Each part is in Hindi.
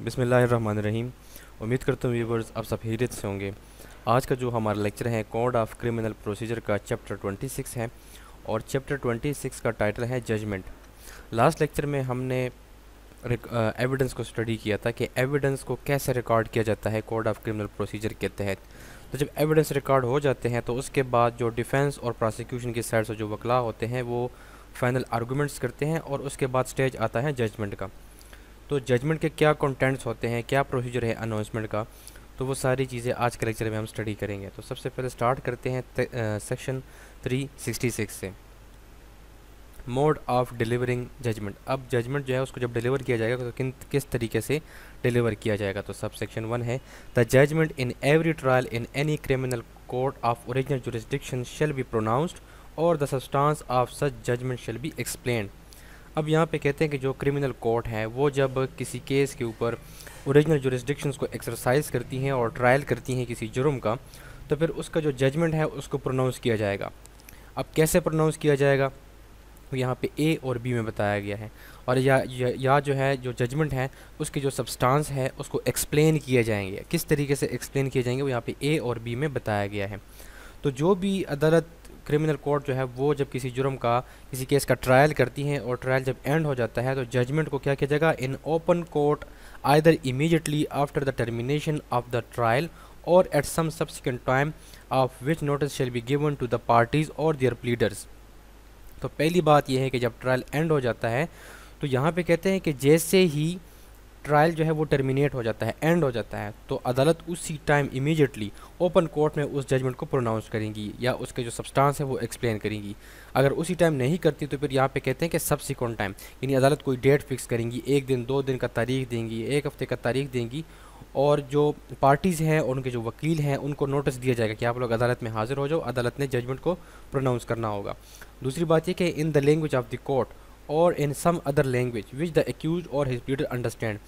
बिसमीम उम्मीद करता हूँ व्यूवर्स आप सब हीरत से होंगे आज का जो हमारा लेक्चर है कोड ऑफ क्रिमिनल प्रोसीजर का चैप्टर 26 है और चैप्टर 26 का टाइटल है जजमेंट लास्ट लेक्चर में हमने एविडेंस को स्टडी किया था कि एविडेंस को कैसे रिकॉर्ड किया जाता है कोड ऑफ क्रिमिनल प्रोसीजर के तहत तो जब एविडेंस रिकॉर्ड हो जाते हैं तो उसके बाद जो डिफेंस और प्रोसिक्यूशन की साइड से जो वकला होते हैं वो फाइनल आर्गूमेंट्स करते हैं और उसके बाद स्टेज आता है जजमेंट का तो जजमेंट के क्या कंटेंट्स होते हैं क्या प्रोसीजर है अनाउंसमेंट का तो वो सारी चीज़ें आज के लेक्चर में हम स्टडी करेंगे तो सबसे पहले स्टार्ट करते हैं सेक्शन थ्री से मोड ऑफ डिलीवरिंग जजमेंट अब जजमेंट जो है उसको जब डिलीवर किया जाएगा तो किन किस तरीके से डिलीवर किया जाएगा तो सब सेक्शन वन है the judgment in every trial in any criminal court of original jurisdiction shall be pronounced और the substance of such judgment shall be explained अब यहाँ पे कहते हैं कि जो क्रिमिनल कोर्ट है वो जब किसी केस के ऊपर ओरिजिनल जोरिस्डिक्शन को एक्सरसाइज करती हैं और ट्रायल करती हैं किसी जुर्म का तो फिर उसका जो जजमेंट है उसको प्रोनाउंस किया जाएगा अब कैसे प्रोनाउंस किया जाएगा तो यहाँ पे ए और बी में बताया गया है और या या, या जो है जो जजमेंट है उसके जो सब्सटेंस है उसको एक्सप्लेन किए जाएंगे किस तरीके से एक्सप्लेन किए जाएंगे वो यहाँ पे ए और बी में बताया गया है तो जो भी अदालत क्रिमिनल कोर्ट जो है वो जब किसी जुर्म का किसी केस का ट्रायल करती हैं और ट्रायल जब एंड हो जाता है तो जजमेंट को क्या किया जाएगा in open court either immediately after the termination of the trial और at some subsequent time of which notice shall be given to the parties और दियर प्लीडर्स तो पहली बात यह है कि जब ट्रायल एंड हो जाता है तो यहाँ पे कहते हैं कि जैसे ही ट्रायल जो है वो टर्मिनेट हो जाता है एंड हो जाता है तो अदालत उसी टाइम इमीजिएटली ओपन कोर्ट में उस जजमेंट को प्रोनाउंस करेंगी या उसके जो सब्सटेंस है वो एक्सप्लेन करेंगी अगर उसी टाइम नहीं करती तो फिर यहाँ पे कहते हैं कि सब्सिक्वेंट टाइम यानी अदालत कोई डेट फिक्स करेंगी एक दिन दो दिन का तारीख देंगी एक हफ्ते का तारीख देंगी और जो पार्टीज़ हैं उनके जो वकील हैं उनको नोटिस दिया जाएगा कि आप लोग अदालत में हाज़िर हो जाओ अदालत ने जजमेंट को प्रोनाउंस करना होगा दूसरी बात यह कि in the language of the court और in some other language which the accused और हिज लीडर अंडरस्टैंड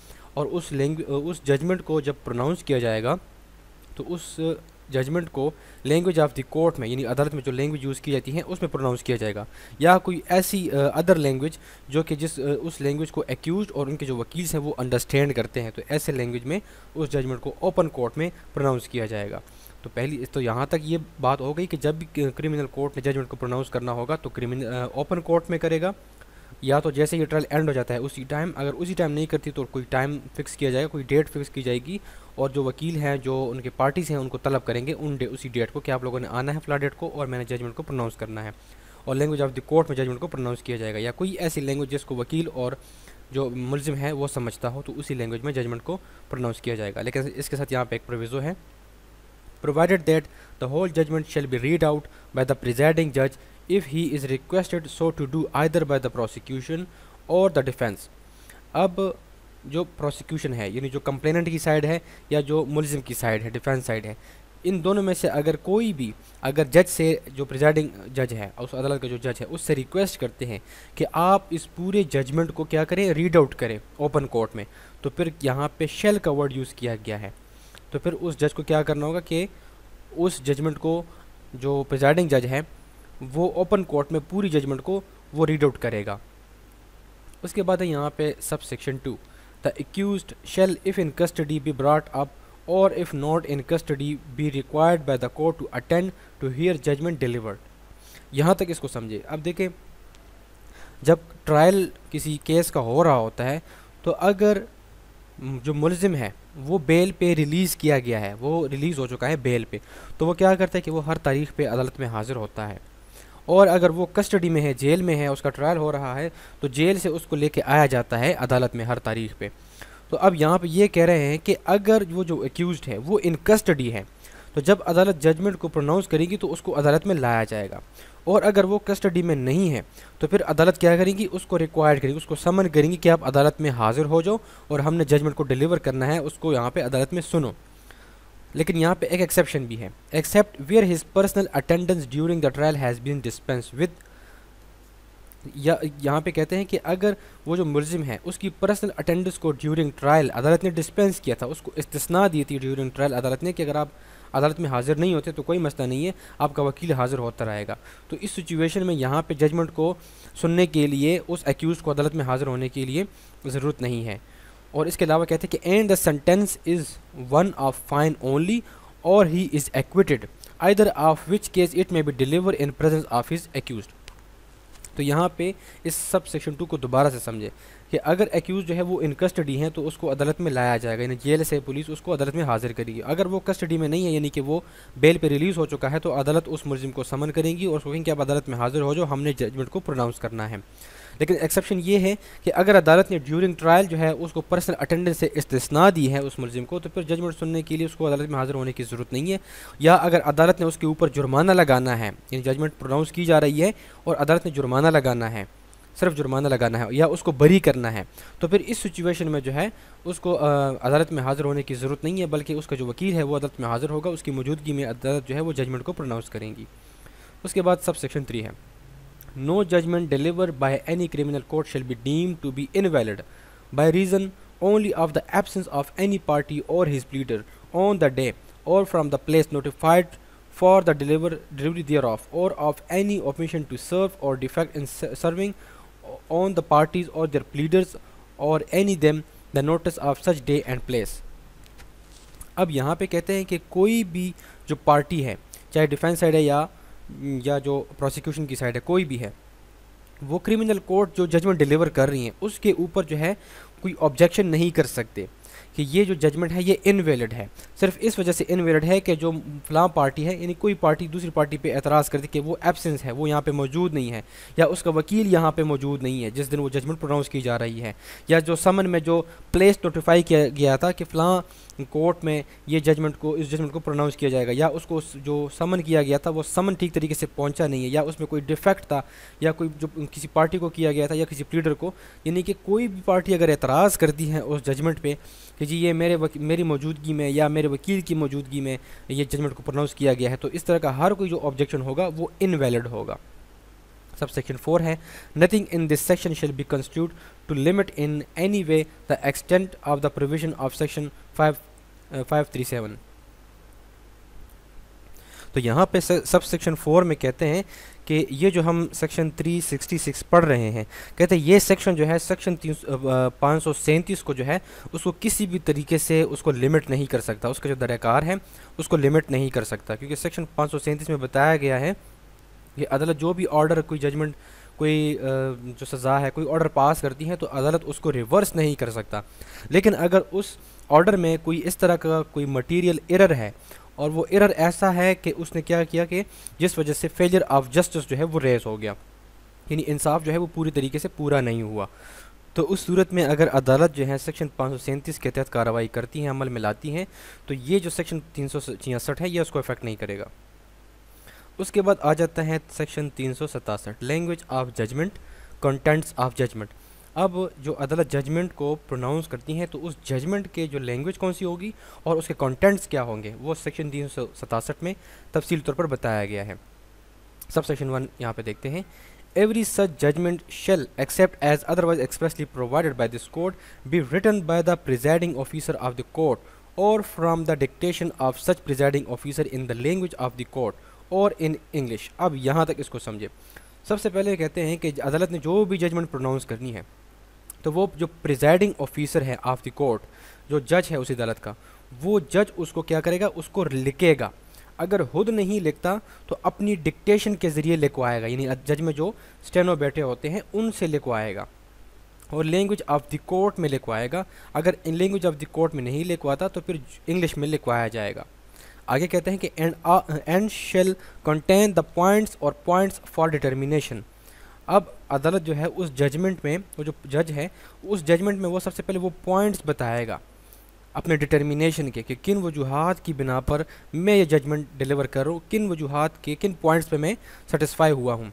और उस लैंग्वेज उस जजमेंट को जब प्रोनाउंस किया जाएगा तो उस जजमेंट uh, को लैंग्वेज ऑफ द कोर्ट में यानी अदालत में जो लैंग्वेज यूज़ की जाती है उसमें प्रोनाउंस किया जाएगा या कोई ऐसी अदर uh, लैंग्वेज जो कि जिस uh, उस लैंग्वेज को एक्यूज और उनके जो वकील्स हैं वो अंडरस्टैंड करते हैं तो ऐसे लैंग्वेज में उस जजमेंट को ओपन कोर्ट में प्रोनाउंस किया जाएगा तो पहली तो यहाँ तक ये बात हो गई कि जब भी क्रिमिनल कोर्ट ने जजमेंट को प्रोनाउंस करना होगा तो क्रिमिनल ओपन कोर्ट में करेगा या तो जैसे ये ट्रायल एंड हो जाता है उसी टाइम अगर उसी टाइम नहीं करती तो कोई टाइम फिक्स किया जाएगा कोई डेट फिक्स की जाएगी और जो वकील हैं जो उनके पार्टीज़ हैं उनको तलब करेंगे उन डे उसी डेट को कि आप लोगों ने आना है फला डेट को और मैंने जजमेंट को प्रोनाउंस करना है और लैंग्वेज ऑफ द कोर्ट में जजमेंट को प्रोनाउंस किया जाएगा या कोई ऐसी लैंग्वेज जिसको वकील और जो मुलजिम है वो समझता हो तो उसी लैंग्वेज में जजमेंट को प्रोनाउंस किया जाएगा लेकिन इसके साथ यहाँ पर एक प्रोविज़ो है provided that the whole judgment shall be read out by the presiding जज if he is requested so to do either by the prosecution और द डिफेंस अब जो प्रोसिक्यूशन है यानी जो कंप्लेनेंट की साइड है या जो मुलजिम की साइड है डिफेंस साइड है इन दोनों में से अगर कोई भी अगर जज से जो प्रिजाइडिंग जज है उस अदालत का जो जज है उससे रिक्वेस्ट करते हैं कि आप इस पूरे जजमेंट को क्या करें रीड आउट करें ओपन कोर्ट में तो फिर यहाँ पे शेल का वर्ड यूज़ किया गया है तो फिर उस जज को क्या करना होगा कि उस जजमेंट को जो प्रिजाइडिंग जज है वो ओपन कोर्ट में पूरी जजमेंट को वो रीड आउट करेगा उसके बाद है यहाँ पे sub section two the accused shall if in custody be brought up और if not in custody be required by the court to attend to hear judgment delivered यहाँ तक इसको समझे अब देखें जब ट्रायल किसी केस का हो रहा होता है तो अगर जो मुलजिम है वो बेल पे रिलीज़ किया गया है वो रिलीज़ हो चुका है बेल पे तो वो क्या करता है कि वो हर तारीख पे अदालत में हाज़िर होता है और अगर वो कस्टडी में है जेल में है उसका ट्रायल हो रहा है तो जेल से उसको लेके आया जाता है अदालत में हर तारीख पे तो अब यहाँ पे ये कह रहे हैं कि अगर वो जो एक्यूज़ है वो इन कस्टडी है तो जब अदालत जजमेंट को प्रोनाउंस करेगी तो उसको अदालत में लाया जाएगा और अगर वो कस्टडी में नहीं है तो फिर अदालत क्या करेगी उसको रिक्वायर्ड करेगी उसको समन करेंगी कि आप अदालत में हाज़िर हो जाओ और हमने जजमेंट को डिलीवर करना है उसको यहाँ पे अदालत में सुनो लेकिन यहाँ पे एक एक्सेप्शन भी है except where his personal attendance during the trial has been dispense with या यहाँ पे कहते हैं कि अगर वो जो मुलजिम है उसकी पर्सनल अटेंडेंस को ड्यूरिंग ट्रायल अदालत ने डिस्पेंस किया था उसको इस्तना दी थी ड्यूरिंग ट्रायल अदालत ने कि अगर आप अदालत में हाज़िर नहीं होते तो कोई मसला नहीं है आपका वकील हाज़िर होता रहेगा तो इस सिचुएशन में यहाँ पे जजमेंट को सुनने के लिए उस एक्यूज़ को अदालत में हाज़िर होने के लिए ज़रूरत नहीं है और इसके अलावा कहते हैं कि and the sentence is one of fine only और he is acquitted either of which case it may be deliver in presence of his accused तो यहाँ पे इस सब सेक्शन टू को दोबारा से समझे कि अगर एक्यूज़ जो है वो इन कस्टडी हैं तो उसको अदालत में लाया जाएगा यानी जेल से पुलिस उसको अदालत में हाजिर करेगी अगर वो कस्टडी में नहीं है यानी कि वो बेल पर रिलीज़ हो चुका है तो अदालत उस मुलजिम को समन करेंगी और कहेंगे आप अदालत में हाजिर हो जाओ हमने जजमेंट को प्रोनाउंस करना है लेकिन एक्सेप्शन ये है कि अगर अदालत ने ड्यूरिंग ट्रायल जो है उसको पर्सनल अटेंडेंस से इस्तना दी है उस मुलजिम को तो फिर जजमेंट सुनने के लिए उसको अदालत में हाजिर होने की ज़रूरत नहीं है या अगर अदालत ने उसके ऊपर जुर्माना लगाना है यानी जजमेंट प्रोनाउंस की जा रही है और अदालत ने जुर्माना लगाना है सिर्फ जुर्माना लगाना है या उसको बरी करना है तो फिर इस सिचुएशन में जो है उसको अदालत में हाज़िर होने की ज़रूरत नहीं है बल्कि उसका जो वकील है वो अदालत में हाज़िर होगा उसकी मौजूदगी में अदालत जो है वो जजमेंट को प्रोनाउंस करेंगी उसके बाद सब सेक्शन थ्री है no judgment deliver by any criminal court shall be deem to be invalid by reason only of the absence of any party और his pleader on the day और from the place notified for the deliver delivery thereof और of any omission to serve और defect in serving on the parties or their pleaders or any them the notice of such day and place अब यहाँ पे कहते हैं कि कोई भी जो पार्टी है चाहे डिफेंस साइड है या या जो प्रोसिक्यूशन की साइड है कोई भी है वो क्रिमिनल कोर्ट जो जजमेंट डिलीवर कर रही हैं उसके ऊपर जो है कोई ऑब्जेक्शन नहीं कर सकते कि ये जो जजमेंट है ये इनवैलिड है सिर्फ इस वजह से इनवैलिड है कि जो फलाम पार्टी है यानी कोई पार्टी दूसरी पार्टी पे एतराज़ करती कि वो एबसेंस है वो यहाँ पे मौजूद नहीं है या उसका वकील यहाँ पे मौजूद नहीं है जिस दिन वो जजमेंट प्रोनाउंस की जा रही है या जो समन में जो प्लेस नोटिफाई किया गया था कि फ़लाँ कोर्ट में ये जजमेंट को इस जजमेंट को प्रोनाउंस किया जाएगा या उसको उस जो समन किया गया था वो समन ठीक तरीके से पहुंचा नहीं है या उसमें कोई डिफेक्ट था या कोई जो किसी पार्टी को किया गया था या किसी प्लीडर को यानी कि कोई भी पार्टी अगर एतराज़ करती है उस जजमेंट पे कि जी ये मेरे मेरी मौजूदगी में या मेरे वकील की मौजूदगी में ये जजमेंट को प्रोनाउंस किया गया है तो इस तरह का हर कोई जो ऑब्जेक्शन होगा वो इनवैलिड होगा सब सेक्शन फोर है nothing in this section shall be constitute to limit in any way the extent of the provision of section five five three seven तो यहाँ पे सब सेक्शन फोर में कहते हैं कि ये जो हम सेक्शन 366 पढ़ रहे हैं कहते हैं ये सेक्शन जो है सेक्शन तीन पाँच को जो है उसको किसी भी तरीके से उसको लिमिट नहीं कर सकता उसका जो दरकार है उसको लिमिट नहीं कर सकता क्योंकि सेक्शन पाँच में बताया गया है कि अदालत जो भी ऑर्डर कोई जजमेंट कोई जो सज़ा है कोई ऑर्डर पास करती है तो अदालत उसको रिवर्स नहीं कर सकता लेकिन अगर उस ऑर्डर में कोई इस तरह का कोई मटेरियल एरर है और वो एरर ऐसा है कि उसने क्या किया कि जिस वजह से फेलियर ऑफ जस्टिस जो है वो रेज हो गया यानी इंसाफ जो है वो पूरी तरीके से पूरा नहीं हुआ तो उस सूरत में अगर अदालत जो है सेक्शन पाँच के तहत कार्रवाई करती हैं अमल में लाती हैं तो ये जो सेक्शन तीन है ये उसको इफ़ेक्ट नहीं करेगा उसके बाद आ जाता है सेक्शन तीन language of judgment contents of judgment अब जो अदालत जजमेंट को प्रोनाउंस करती हैं तो उस जजमेंट के जो लैंग्वेज कौन सी होगी और उसके कॉन्टेंट्स क्या होंगे वो सेक्शन तीन सौ सतासठ में तफसील तौर पर बताया गया है सब सेक्शन वन यहाँ पे देखते हैं every such judgment shall except as otherwise expressly provided by this court be written by the presiding officer of the court or from the dictation of such presiding officer in the language of the court or in english अब यहाँ तक इसको समझे सबसे पहले कहते हैं कि अदालत ने जो भी जजमेंट प्रोनाउंस करनी है तो वो जो प्रिजाइडिंग ऑफिसर है ऑफ द कोर्ट जो जज है उस अदालत का वो जज उसको क्या करेगा उसको लिखेगा अगर खुद नहीं लिखता तो अपनी डिक्टेशन के ज़रिए लिखवाएगा यानी जज में जो स्टेनो बैठे होते हैं उनसे लिखवाएगा और लैंग्वेज ऑफ द कोर्ट में लिखवाएगा अगर in language of the court में नहीं लिखवाता तो फिर इंग्लिश में लिखवाया जाएगा आगे कहते हैं कि and and shall contain the points और पॉइंट्स फॉर डिटर्मिनेशन अब अदालत जो है उस जजमेंट में वो जो जज है उस जजमेंट में वो सबसे पहले वो पॉइंट्स बताएगा अपने डिटर्मिनेशन के कि किन वजूहत की बिना पर मैं ये जजमेंट डिलीवर करूँ किन वजूहत के किन पॉइंट्स पे मैं सेटिस्फाई हुआ हूँ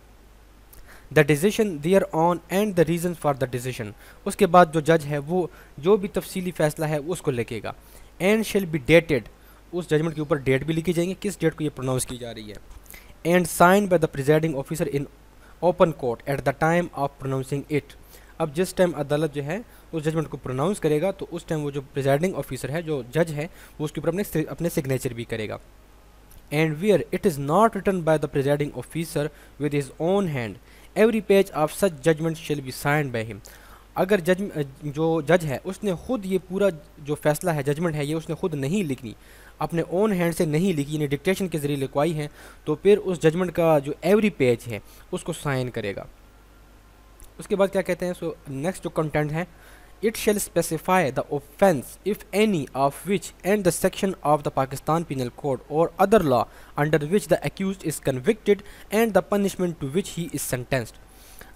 the decision thereon and the reason for the decision उसके बाद जो जज है वो जो भी तफसीली फ़ैसला है उसको लिखेगा एंड शेल बी डेटेड उस जजमेंट के ऊपर डेट भी लिखी जाएंगी किस डेट को ये प्रोनाउंस की जा रही है and sign by the presiding officer in open court at the time of pronouncing it अब जिस टाइम अदालत जो है उस जजमेंट को प्रोनाउंस करेगा तो उस टाइम वो जो प्रिजाइडिंग ऑफिसर है जो जज है वो उसके ऊपर अपने अपने सिग्नेचर भी करेगा and where it is not written by the presiding officer with his own hand every page of such judgment shall be signed by him अगर जज जो जज है उसने ख़ुद ये पूरा जो फैसला है जजमेंट है ये उसने ख़ुद नहीं लिखनी अपने ओन हैंड से नहीं लिखी यानी डिक्टेशन के ज़रिए लिखवाई है तो फिर उस जजमेंट का जो एवरी पेज है उसको साइन करेगा उसके बाद क्या कहते हैं सो नेक्स्ट जो कंटेंट है it shall specify the offence if any of which and the section of the Pakistan penal code और other law under which the accused is convicted and the punishment to which he is sentenced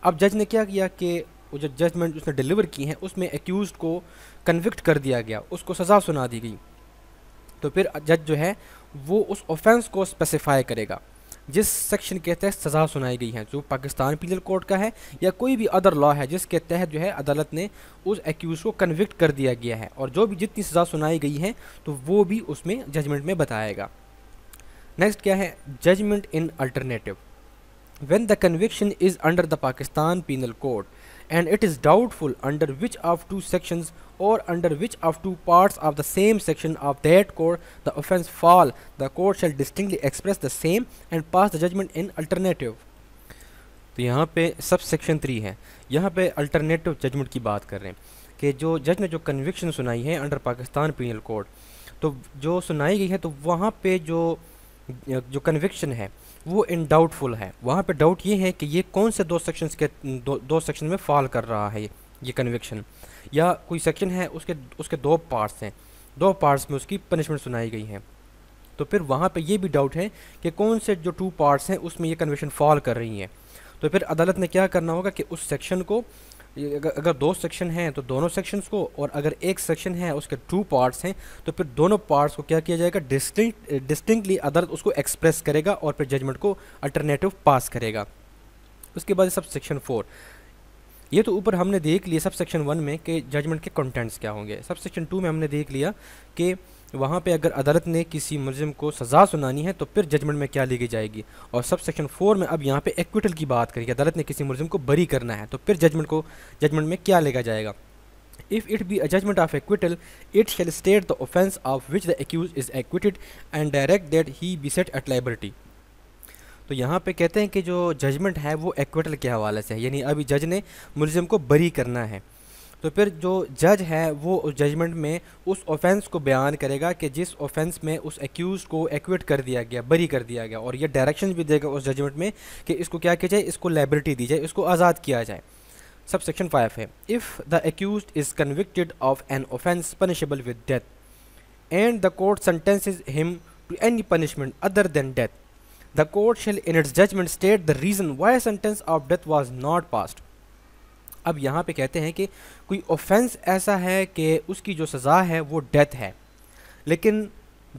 अब जज ने क्या किया कि वो जो जजमेंट उसने डिलीवर की हैं उसमें एक्यूज़ को कन्विक्ट कर दिया गया उसको सज़ा सुना दी गई तो फिर जज जो है वो उस ऑफेंस को स्पेसिफाई करेगा जिस सेक्शन के तहत सज़ा सुनाई गई है जो पाकिस्तान पीनल कोर्ट का है या कोई भी अदर लॉ है जिसके तहत जो है अदालत ने उस एक्यूज़ को कन्विक्ट कर दिया गया है और जो भी जितनी सज़ा सुनाई गई है तो वो भी उसमें जजमेंट में बताएगा नेक्स्ट क्या है judgment in alternative when the conviction is under the Pakistan penal court and it is doubtful under which of two sections or under which of two parts of the same section of that court the offense fall the court shall distinctly express the same and pass the judgment in alternative तो यहाँ पे सब सेक्शन थ्री है यहाँ पे अल्टरनेटिव जजमेंट की बात कर रहे हैं कि जो जज ने जो कन्विक्शन सुनाई है अंडर पाकिस्तान पीनल कोड तो जो सुनाई गई है तो वहाँ पे जो जो कन्विक्शन है वो इन डाउटफुल है वहाँ पे डाउट ये है कि ये कौन से दो सेक्शंस के दो, दो सेक्शन में फॉल कर रहा है ये ये कन्विक्शन या कोई सेक्शन है उसके उसके दो पार्ट्स हैं दो पार्ट्स में उसकी पनिशमेंट सुनाई गई है तो फिर वहाँ पे ये भी डाउट है कि कौन से जो टू पार्ट्स हैं उसमें ये कन्विक्शन फॉल कर रही हैं तो फिर अदालत ने क्या करना होगा कि उस सेक्शन को अगर अगर दो सेक्शन हैं तो दोनों सेक्शंस को और अगर एक सेक्शन है उसके टू पार्ट्स हैं तो फिर दोनों पार्ट्स को क्या किया जाएगा डिस्टिंक्ट डिस्टिंक्टली अदर उसको एक्सप्रेस करेगा और फिर जजमेंट को अल्टरनेटिव पास करेगा उसके बाद सब सेक्शन फोर ये तो ऊपर हमने देख लिया सब सेक्शन वन में कि जजमेंट के कंटेंट्स क्या होंगे सब सेक्शन टू में हमने देख लिया कि वहाँ पे अगर अदालत ने किसी मुलम को सज़ा सुनानी है तो फिर जजमेंट में क्या ली जाएगी और सब सेक्शन फोर में अब यहाँ पे एक्विटल की बात करिए अदालत ने किसी मुलजिम को बरी करना है तो फिर जजमेंट को जजमेंट में क्या लेगा जाएगा if it be a judgment of acquittal it shall state the offence of which the accused is acquitted and direct that he be set at liability. तो यहाँ पे कहते हैं कि जो जजमेंट है वो एक्विटल के हवाले से है यानी अभी जज ने मुलिम को बरी करना है तो फिर जो जज है वो उस जजमेंट में उस ऑफेंस को बयान करेगा कि जिस ऑफेंस में उस एक्यूज को एक्विट कर दिया गया बरी कर दिया गया और ये डायरेक्शन भी देगा उस जजमेंट में कि इसको क्या किया जाए इसको लाइब्रिटी दी जाए इसको आज़ाद किया जाए सब सेक्शन फाइव है if the accused is convicted of an offence punishable with death and the court sentence is him to any punishment other than death the court shall in its judgment state the reason why sentence of death was not passed अब यहाँ पे कहते हैं कि कोई ऑफेंस ऐसा है कि उसकी जो सज़ा है वो डेथ है लेकिन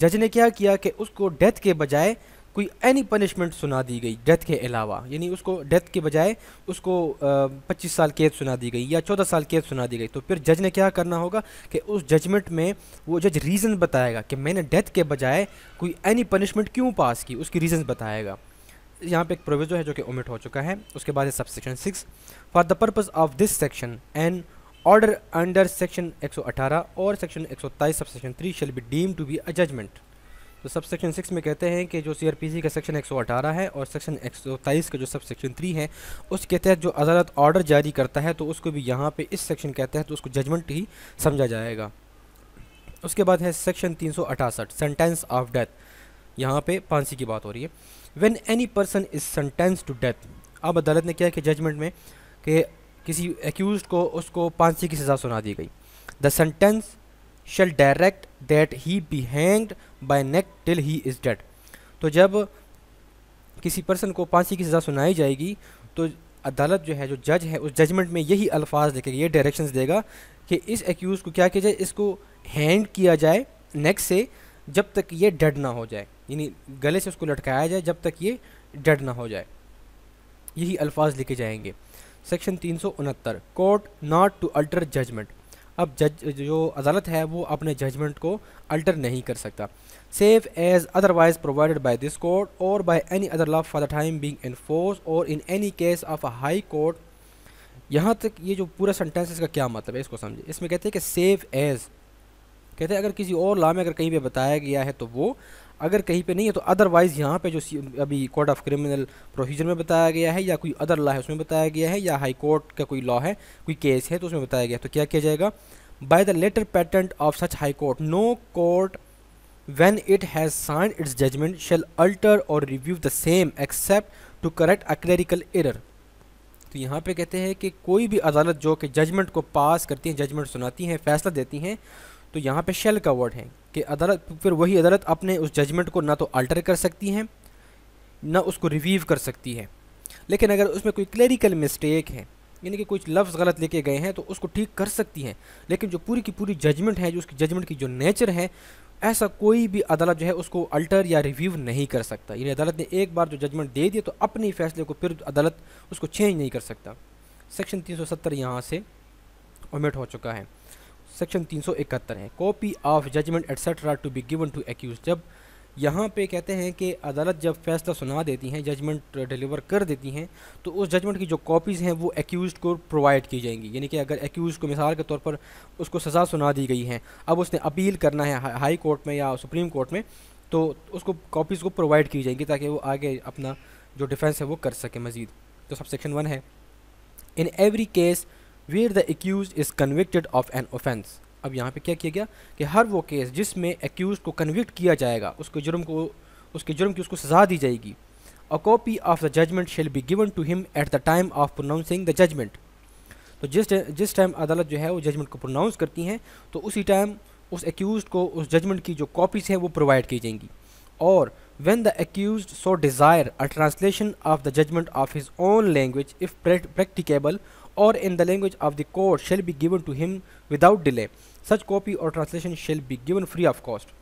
जज ने क्या किया कि उसको डेथ के बजाय कोई एनी पनिशमेंट सुना दी गई डेथ के अलावा यानी उसको डेथ के बजाय उसको पच्चीस साल कैद सुना दी गई या चौदह साल कैद सुना दी गई तो फिर जज ने क्या करना होगा कि उस जजमेंट में वो जज रीज़न बताएगा कि मैंने डेथ के बजाय कोई एनी पनिशमेंट क्यों पास की उसकी रीज़न बताएगा यहाँ पे एक प्रोविजो है जो कि ओमिट हो चुका है उसके बाद है sub section six for the purpose of this section an order under section 118 और section 127 sub section three shall be deem to be a judgment तो सब सेक्शन सिक्स में कहते हैं कि जो सी का सेक्शन 118 है और सेक्शन तेईस का जो सब सेक्शन थ्री है उसके तहत जो अदालत ऑर्डर जारी करता है तो उसको भी यहाँ पे इस सेक्शन के तहत तो उसको जजमेंट ही समझा जाएगा उसके बाद है सेक्शन तीन सेंटेंस ऑफ डेथ यहाँ पे फांसी की बात हो रही है when any person is sentence to death अब अदालत ने किया कि जजमेंट में कि किसी एक्यूज को उसको फांसी की सज़ा सुना दी गई the sentence shall direct that he be hanged by neck till he is dead तो जब किसी पर्सन को फांसी की सज़ा सुनाई जाएगी तो अदालत जो है जो जज है उस जजमेंट में यही अल्फाज देखेगा ये डायरेक्शंस देगा कि इस एक्यूज़ को क्या किया जाए इसको हैंग किया जाए नेक से जब तक ये डेड ना हो जाए यानी गले से उसको लटकाया जाए जब तक ये डेड ना हो जाए यही अल्फाज लिखे जाएंगे सेक्शन तीन सौ उनहत्तर court not to alter judgment अब जज जो अदालत है वो अपने जजमेंट को अल्टर नहीं कर सकता save as otherwise provided by this court or by any other law for the time being in force or in any case of a high court यहाँ तक ये जो पूरा सेंटेंस इसका क्या मतलब है इसको समझे इसमें कहते हैं कि सेफ एज कहते हैं अगर किसी और लॉ में अगर कहीं पर बताया गया है तो वो अगर कहीं पे नहीं है तो अदरवाइज़ यहाँ पे जो अभी कोर्ट ऑफ क्रिमिनल प्रोसीजर में बताया गया है या कोई अदर लॉ है उसमें बताया गया है या हाई कोर्ट का कोई लॉ है कोई केस है तो उसमें बताया गया तो क्या किया जाएगा by the letter patent of such high court no court when it has sign its judgment shall alter or review the same except to correct a clerical clerical तो यहाँ पे कहते हैं कि कोई भी अदालत जो कि जजमेंट को पास करती है जजमेंट सुनाती हैं फैसला देती हैं तो यहाँ पे शेल का वर्ड है कि अदालत फिर वही अदालत अपने उस जजमेंट को ना तो अल्टर कर सकती है ना उसको रिवीव कर सकती है लेकिन अगर उसमें कोई क्लरिकल मिस्टेक है यानी कि कुछ लफ्ज़ गलत लेके गए हैं तो उसको ठीक कर सकती हैं लेकिन जो पूरी की पूरी जजमेंट है जो उसकी जजमेंट की जो नेचर है ऐसा कोई भी अदालत जो है उसको अल्टर या रिव्यू नहीं कर सकता यानी अदालत ने एक बार जो जजमेंट दे दिया तो अपने फैसले को फिर अदालत उसको चेंज नहीं कर सकता सेक्शन 370 सौ यहाँ से ओमिट हो चुका है सेक्शन 371 है copy of judgment etcetera to be given to accused जब यहाँ पे कहते हैं कि अदालत जब फैसला सुना देती हैं जजमेंट डिलीवर कर देती हैं तो उस जजमेंट की जो कॉपीज़ हैं वो एक्यूज़ को प्रोवाइड की जाएंगी यानी कि अगर एक्यूज़ को मिसाल के तौर पर उसको सज़ा सुना दी गई है अब उसने अपील करना है हाई कोर्ट में या सुप्रीम कोर्ट में तो उसको कॉपीज़ को प्रोवाइड की जाएंगी ताकि वो आगे अपना जो डिफेंस है वो कर सके मज़ीद तो सब सेक्शन वन है in every case where the accused is convicted of an offence अब यहाँ पे क्या किया गया कि हर वो केस जिसमें एक्यूज को कन्विक्ट किया जाएगा उसके जुर्म को उसके जुर्म की उसको सज़ा दी जाएगी a copy of the judgment shall be given to him at the time of pronouncing the judgment तो जिस जिस टाइम अदालत जो है वो जजमेंट को प्रोनाउंस करती हैं तो उसी टाइम उस एक्यूज को उस जजमेंट की जो कॉपीज़ हैं वो प्रोवाइड की जाएंगी और when the accused so desire a translation of the judgment of his own language if practicable or in the language of the court shall be given to him without delay such copy or translation shall be given free of cost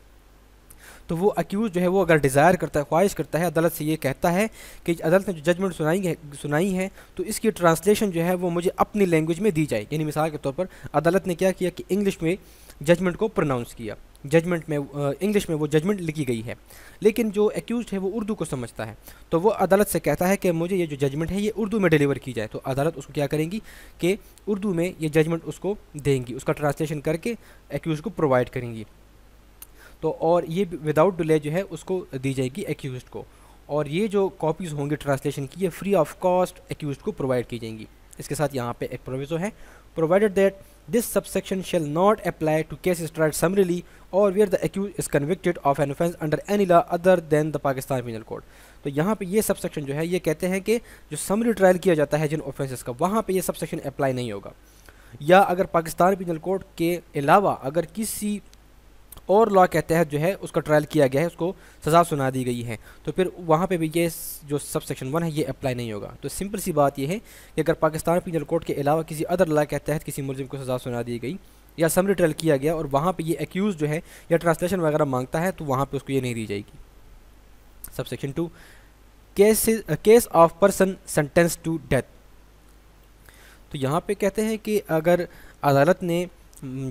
तो वो अक्यूज़ जो है वो अगर डिज़ायर करता है ख्वाहिश करता है अदालत से ये कहता है कि अदालत ने जो जजमेंट सुनाई है सुनाई है तो इसकी ट्रांसलेशन जो है वो मुझे अपनी लैंग्वेज में दी जाए यानी मिसाल के तौर पर अदालत ने क्या किया कि इंग्लिश में जजमेंट को प्रोनाउंस किया जजमेंट में इंग्लिश में वो जजमेंट लिखी गई है लेकिन जो एक्यूज़ है वो उर्दू को समझता है तो वो अदालत से कहता है कि मुझे ये जो जजमेंट है ये उर्दू में डिलीवर की जाए तो अदालत उसको क्या करेंगी कि उर्दू में ये जजमेंट उसको देंगी उसका ट्रांसलेशन करके एक्यूज़ को प्रोवाइड करेंगी तो और ये विदाउट डिले जो है उसको दी जाएगी एक्यूज को और ये जो कॉपीज़ होंगी ट्रांसलेशन की ये फ्री ऑफ कॉस्ट एक्यूज को प्रोवाइड की जाएंगी इसके साथ यहाँ पे एक प्रोविज़ो है provided that This subsection shall not apply to cases tried summarily or where the accused is convicted of an offence under any law other than the Pakistan Penal Code. तो यहाँ पे ये सबसेक्शन जो है ये कहते हैं कि जो समरी ट्रायल किया जाता है जिन ऑफेंसेस का वहाँ पे ये सबसेक्शन अप्लाई नहीं होगा या अगर पाकिस्तान पिनल कोड के अलावा अगर किसी और लॉ के तहत जो है उसका ट्रायल किया गया है उसको सज़ा सुना दी गई है तो फिर वहाँ पे भी ये जो सब सेक्शन वन है ये अप्लाई नहीं होगा तो सिंपल सी बात यह है कि अगर पाकिस्तान पिनल कोड के अलावा किसी अदर लॉ के तहत किसी मुलजिम को सज़ा सुना दी गई या समरी ट्रायल किया गया और वहाँ पर ये एक्यूज़ जो है या ट्रांसलेशन वगैरह मांगता है तो वहाँ पर उसको ये नहीं दी जाएगी sub section two case case of person sentence to death तो यहाँ पे कहते हैं कि अगर अदालत ने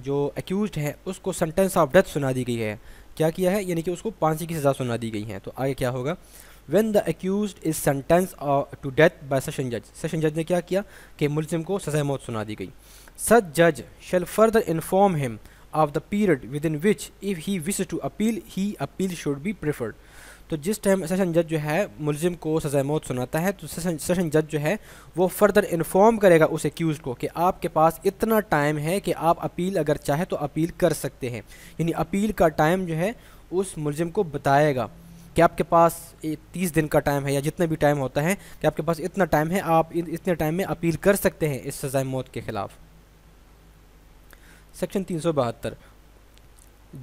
जो एक्यूज़ है उसको सेंटेंस ऑफ डेथ सुना दी गई है क्या किया है यानी कि उसको फांसी की सज़ा सुना दी गई है तो आगे क्या होगा when the accused is sentence to death by session जज सेशन जज ने क्या किया कि मुलजिम को सजा मौत सुना दी गई सच जज shall further inform him of the period within which if he wish to appeal he appeal should be preferred तो जिस टाइम सेशन जज जो है मुलजिम को सजा मौत सुनाता है तो सेशन सेशन जज जो है वो फर्दर इन्फॉर्म करेगा उस एक्यूज़ को कि आपके पास इतना टाइम है कि आप अपील अगर चाहे तो अपील कर सकते हैं यानी अपील का टाइम जो है उस मुलजिम को बताएगा कि आपके पास तीस दिन का टाइम है या जितना भी टाइम होता है कि आपके पास इतना टाइम है आप इतने टाइम में अपील कर सकते हैं इस सज़ाए मौत के ख़िलाफ़ सेक्शन तीन सौ बहत्तर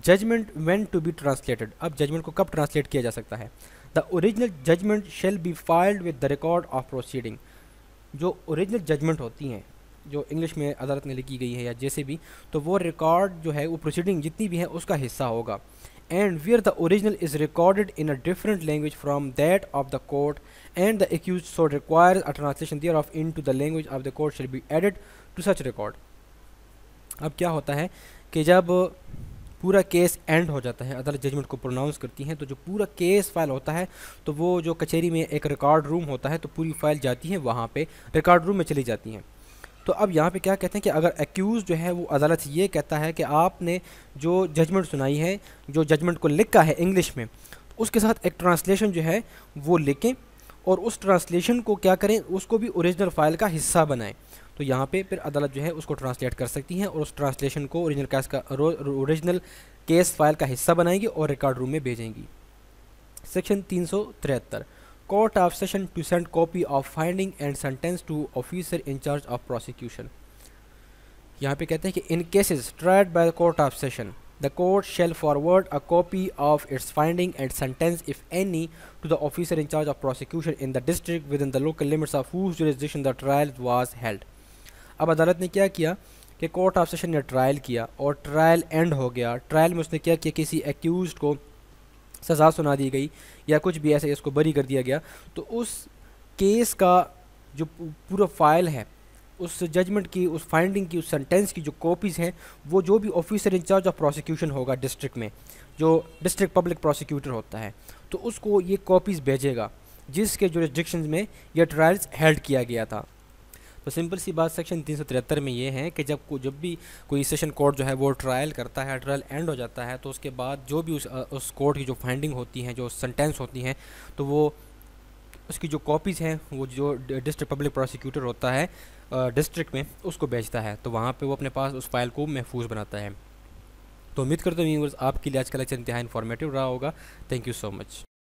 judgment when to be translated अब जजमेंट को कब ट्रांसलेट किया जा सकता है the original judgment shall be filed with the record of proceeding जो ओरिजिनल जजमेंट होती हैं जो इंग्लिश में अदालत में लिखी गई है या जैसे भी तो वो रिकॉर्ड जो है वो प्रोसीडिंग जितनी भी है उसका हिस्सा होगा and where the original is recorded in a different language from that of the court and the accused so require a translation thereof into the language of the court shall be added to such record अब क्या होता है कि जब पूरा केस एंड हो जाता है अदालत जजमेंट को प्रोनाउंस करती हैं तो जो पूरा केस फाइल होता है तो वो जो कचहरी में एक रिकॉर्ड रूम होता है तो पूरी फाइल जाती है वहाँ पर रिकॉर्ड रूम में चली जाती हैं तो अब यहाँ पे क्या कहते हैं कि अगर एक्यूज़ जो है वो अदालत ये कहता है कि आपने जो जजमेंट सुनाई है जो जजमेंट को लिखा है इंग्लिश में उसके साथ एक ट्रांसलेशन जो है वो लिखें और उस ट्रांसलेशन को क्या करें उसको भी ओरिजिनल फाइल का हिस्सा बनाएं तो यहाँ पे फिर अदालत जो है उसको ट्रांसलेट कर सकती है और उस ट्रांसलेशन को ओरिजिनल केस का ओरिजिनल केस फाइल का हिस्सा बनाएंगी और रिकॉर्ड रूम में भेजेंगी सेक्शन तीन सौ court of session to send copy of finding and sentence to officer in charge of prosecution यहाँ पे कहते हैं कि in cases tried by court of session the court shall forward a copy of its finding and sentence if any to the officer in charge of prosecution in the district within the local limits of whose the trial was held अब अदालत ने क्या किया कि कोर्ट ऑफ सेशन ने ट्रायल किया और ट्रायल एंड हो गया ट्रायल में उसने क्या किया किसी एक्यूज को सज़ा सुना दी गई या कुछ भी ऐसे इसको बरी कर दिया गया तो उस केस का जो पूरा फाइल है उस जजमेंट की उस फाइंडिंग की उस सेंटेंस की जो कॉपीज़ हैं वो जो भी ऑफिसर इंचार्ज ऑफ प्रोसिक्यूशन होगा डिस्ट्रिक्ट में जो डिस्ट्रिक्ट पब्लिक प्रोसिक्यूटर होता है तो उसको ये कॉपीज़ भेजेगा जिसके रिस्ट्रिक्शन में यह ट्रायल्स हेल्ड किया गया था तो सिंपल सी बात सेक्शन तीन में ये है कि जब को जब भी कोई सेशन कोर्ट जो है वो ट्रायल करता है ट्रायल एंड हो जाता है तो उसके बाद जो भी उस उस कोर्ट की जो फाइंडिंग होती हैं जो सेंटेंस होती हैं तो वो उसकी जो कॉपीज़ हैं वो जो डिस्ट्रिक्ट पब्लिक प्रोसिक्यूटर होता है डिस्ट्रिक्ट में उसको बेचता है तो वहाँ पर वो अपने पास उस फाइल को महफूज बनाता है तो उम्मीद करता हूँ व्यूवर्स आपके लिए आज का लेक्चर इंतहा इन्फॉर्मेटिव रहा होगा थैंक यू सो मच